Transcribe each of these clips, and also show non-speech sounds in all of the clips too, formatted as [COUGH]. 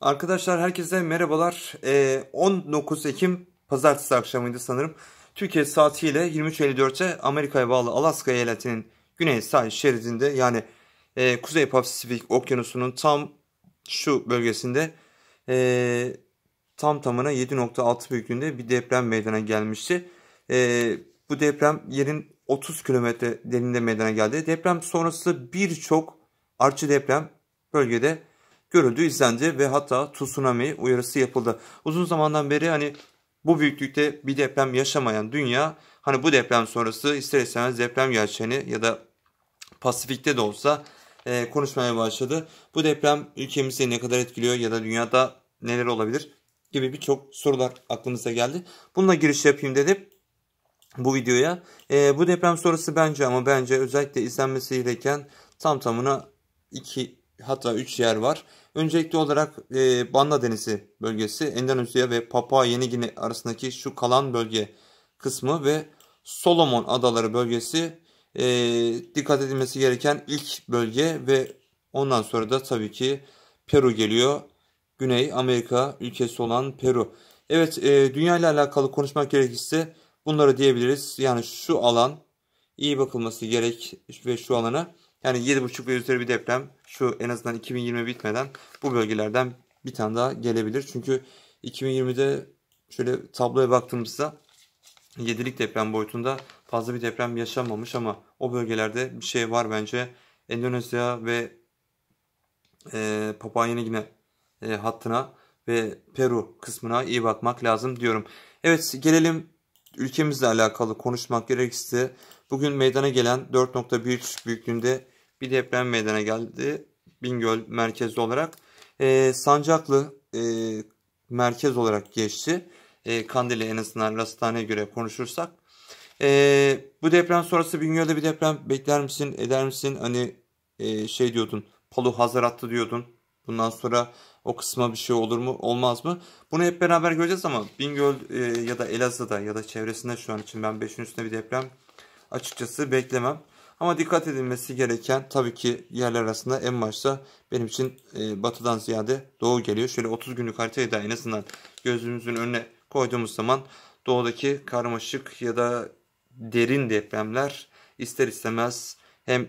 Arkadaşlar herkese merhabalar. 19 ee, Ekim pazartesi akşamıydı sanırım. Türkiye saatiyle 23:54'e Amerika'ya bağlı Alaska eyaletinin güney sahil şeridinde yani e, Kuzey Pasifik okyanusunun tam şu bölgesinde e, tam tamına 7.6 büyüklüğünde bir deprem meydana gelmişti. E, bu deprem yerin 30 kilometre derinde meydana geldi. Deprem sonrası birçok artçı deprem bölgede görüldü, izlendi ve hatta tsunami uyarısı yapıldı. Uzun zamandan beri hani bu büyüklükte bir deprem yaşamayan dünya hani bu deprem sonrası ister istemez deprem gerçeğini ya da Pasifik'te de olsa e, konuşmaya başladı. Bu deprem ülkemizi ne kadar etkiliyor ya da dünyada neler olabilir gibi birçok sorular aklımıza geldi. Bununla giriş yapayım dedim bu videoya. E, bu deprem sonrası bence ama bence özellikle izlenmesi gereken tam tamına 2 hatta 3 yer var. Öncelikli olarak e, Banda Denizi bölgesi, Endonezya ve Papua Yeni Gine arasındaki şu kalan bölge kısmı ve Solomon Adaları bölgesi e, dikkat edilmesi gereken ilk bölge ve ondan sonra da tabii ki Peru geliyor. Güney Amerika ülkesi olan Peru. Evet e, dünya ile alakalı konuşmak gerekirse bunları diyebiliriz. Yani şu alan iyi bakılması gerek ve şu alana yani 7.5 ve üzeri bir deprem şu en azından 2020 bitmeden bu bölgelerden bir tane daha gelebilir. Çünkü 2020'de şöyle tabloya baktığımızda 7'lik deprem boyutunda fazla bir deprem yaşanmamış ama o bölgelerde bir şey var bence. Endonezya ve e, Papua Yeni Gine e, hattına ve Peru kısmına iyi bakmak lazım diyorum. Evet gelelim Ülkemizle alakalı konuşmak gerekirse bugün meydana gelen 4.1 büyüklüğünde bir deprem meydana geldi. Bingöl merkezli olarak. E, Sancaklı e, merkez olarak geçti. E, ee, Kandili en azından Rastane'ye göre konuşursak. E, bu deprem sonrası Bingöl'de bir deprem bekler misin eder misin? Hani e, şey diyordun Palu hazır attı diyordun. Bundan sonra o kısma bir şey olur mu olmaz mı? Bunu hep beraber göreceğiz ama Bingöl e, ya da Elazığ'da ya da çevresinde şu an için ben 5'in üstünde bir deprem açıkçası beklemem. Ama dikkat edilmesi gereken tabii ki yerler arasında en başta benim için e, batıdan ziyade doğu geliyor. Şöyle 30 günlük haritayı da en azından gözümüzün önüne koyduğumuz zaman doğudaki karmaşık ya da derin depremler ister istemez hem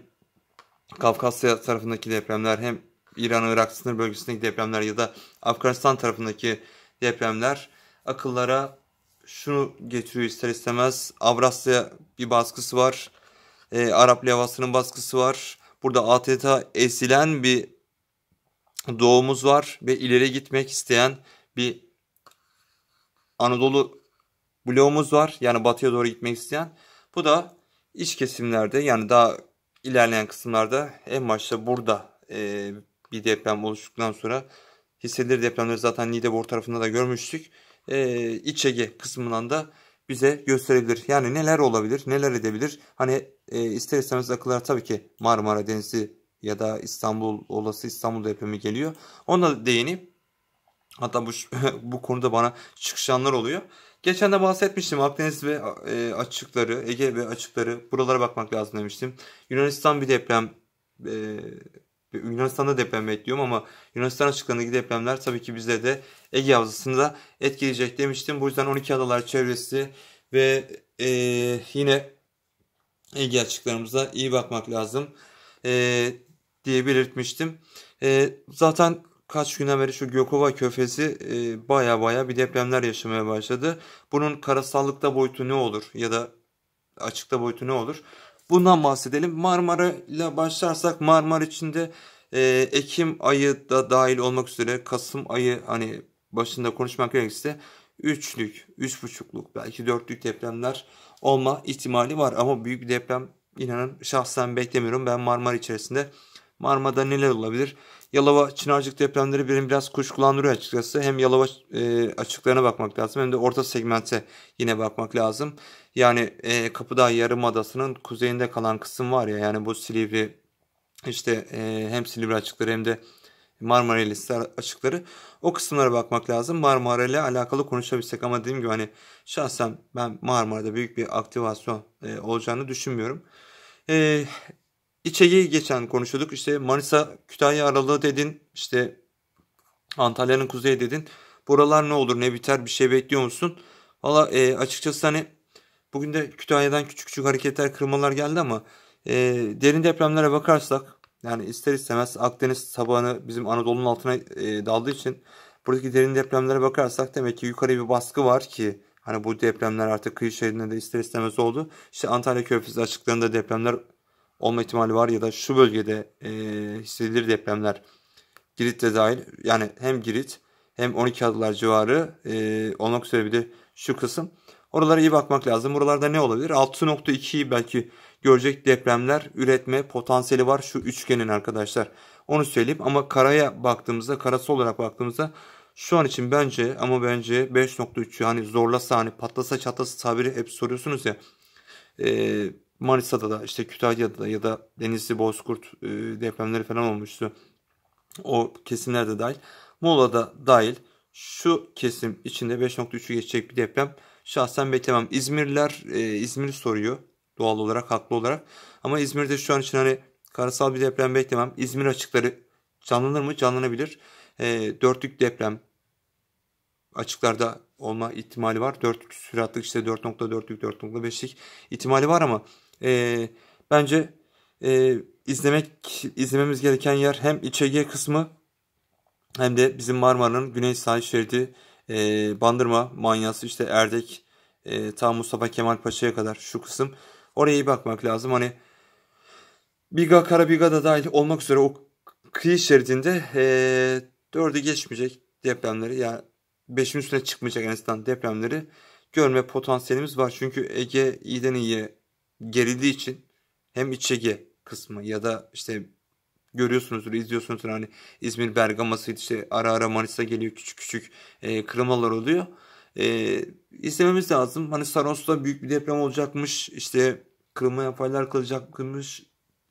Kafkasya tarafındaki depremler hem İran-Irak sınır bölgesindeki depremler ya da Afganistan tarafındaki depremler akıllara şunu getiriyor ister istemez. Avrasya bir baskısı var. E, Arap levhasının baskısı var. Burada adeta ezilen bir doğumuz var ve ileri gitmek isteyen bir Anadolu bloğumuz var. Yani batıya doğru gitmek isteyen. Bu da iç kesimlerde yani daha ilerleyen kısımlarda en başta burada e, bir deprem oluştuktan sonra hissedilir depremleri zaten Lidebor tarafında da görmüştük. Ee, İç Ege kısmından da bize gösterebilir. Yani neler olabilir, neler edebilir. Hani e, ister istemez akıllara tabii ki Marmara Denizi ya da İstanbul olası İstanbul depremi geliyor. Ona da hatta bu, [LAUGHS] bu konuda bana çıkışanlar oluyor. Geçen de bahsetmiştim Akdeniz ve e, açıkları, Ege ve açıkları buralara bakmak lazım demiştim. Yunanistan bir deprem e, Yunanistan'da deprem bekliyorum ama Yunanistan açıklarındaki depremler tabii ki bizde de Ege Havzası'nı da etkileyecek demiştim. Bu yüzden 12 adalar çevresi ve e, yine Ege açıklarımıza iyi bakmak lazım e, diye belirtmiştim. E, zaten kaç günden beri şu Gökova köfesi e, baya baya bir depremler yaşamaya başladı. Bunun karasallıkta boyutu ne olur ya da açıkta boyutu ne olur? Bundan bahsedelim. Marmara ile başlarsak Marmara içinde e, Ekim ayı da dahil olmak üzere Kasım ayı hani başında konuşmak gerekirse üçlük, üç buçukluk belki dörtlük depremler olma ihtimali var. Ama büyük bir deprem inanın şahsen beklemiyorum. Ben Marmara içerisinde Marmara'da neler olabilir? Yalova Çınarcık depremleri benim biraz kuşkulandırıyor açıkçası. Hem Yalova e, açıklarına bakmak lazım hem de orta segmente yine bakmak lazım. Yani e, Kapıdağ Yarımadası'nın kuzeyinde kalan kısım var ya yani bu Silivri işte e, hem Silivri açıkları hem de Marmara ile açıkları o kısımlara bakmak lazım. Marmara ile alakalı konuşabilsek ama dediğim gibi hani şahsen ben Marmara'da büyük bir aktivasyon e, olacağını düşünmüyorum. E, İçeyi geçen konuşuyorduk. işte Manisa Kütahya aralığı dedin. işte Antalya'nın kuzeyi dedin. Buralar ne olur ne biter bir şey bekliyor musun? Valla e, açıkçası hani bugün de Kütahya'dan küçük küçük hareketler kırmalar geldi ama e, derin depremlere bakarsak yani ister istemez Akdeniz tabanı bizim Anadolu'nun altına e, daldığı için buradaki derin depremlere bakarsak demek ki yukarı bir baskı var ki hani bu depremler artık kıyı şeridinde de ister istemez oldu. İşte Antalya Körfezi açıklarında depremler olma ihtimali var ya da şu bölgede e, hissedilir depremler Girit de dahil yani hem Girit hem 12 adalar civarı e, olmak üzere bir de şu kısım. Oralara iyi bakmak lazım. Buralarda ne olabilir? 6.2'yi belki görecek depremler üretme potansiyeli var şu üçgenin arkadaşlar. Onu söyleyeyim ama karaya baktığımızda karası olarak baktığımızda şu an için bence ama bence 5.3 yani zorlasa hani patlasa çatlasa tabiri hep soruyorsunuz ya. E, Manisa'da da işte Kütahya'da da ya da Denizli Bozkurt e, depremleri falan olmuştu. O kesimlerde dahil. Muğla'da dahil şu kesim içinde 5.3'ü geçecek bir deprem şahsen beklemem. İzmirliler e, İzmir soruyor doğal olarak haklı olarak. Ama İzmir'de şu an için hani karasal bir deprem beklemem. İzmir açıkları canlanır mı? Canlanabilir. E, dörtlük deprem açıklarda olma ihtimali var. 4 süratlik işte 4.4'lük 4.5'lik ihtimali var ama e, bence e, izlemek izlememiz gereken yer hem İÇG kısmı hem de bizim Marmara'nın güney sahil şeridi e, Bandırma, Manyası işte Erdek e, ta Mustafa Kemal Paşa'ya kadar şu kısım. Oraya iyi bakmak lazım. Hani Biga, Karabiga da dahil olmak üzere o kıyı şeridinde e, dördü geçmeyecek depremleri yani beşin üstüne çıkmayacak en azından depremleri görme potansiyelimiz var. Çünkü Ege iyiden iyiye gerildiği için hem iç Ege kısmı ya da işte görüyorsunuzdur, izliyorsunuzdur hani İzmir Bergaması işte ara ara Manisa geliyor küçük küçük e, kırılmalar oluyor. E, istememiz lazım. Hani Saros'ta büyük bir deprem olacakmış. işte kırılmaya paylar kalacakmış.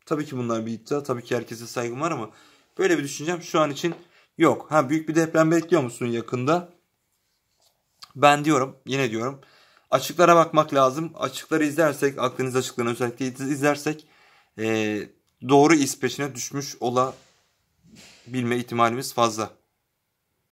Tabii ki bunlar bir iddia. Tabii ki herkese saygım var ama böyle bir düşüncem şu an için yok. Ha büyük bir deprem bekliyor musun yakında? Ben diyorum, yine diyorum. Açıklara bakmak lazım. Açıkları izlersek, Akdeniz açıklarını özellikle izlersek e, doğru iz peşine düşmüş olabilme ihtimalimiz fazla.